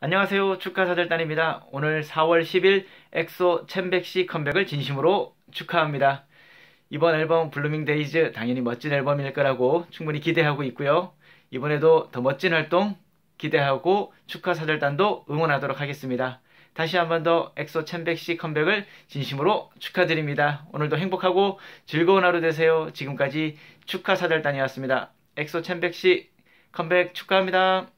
안녕하세요. 축하사절단입니다. 오늘 4월 10일 엑소 챔백시 컴백을 진심으로 축하합니다. 이번 앨범 블루밍 데이즈 당연히 멋진 앨범일 거라고 충분히 기대하고 있고요. 이번에도 더 멋진 활동 기대하고 축하사절단도 응원하도록 하겠습니다. 다시 한 번 더 엑소 챔백시 컴백을 진심으로 축하드립니다. 오늘도 행복하고 즐거운 하루 되세요. 지금까지 축하사절단이었습니다. 엑소 챔백시 컴백 축하합니다.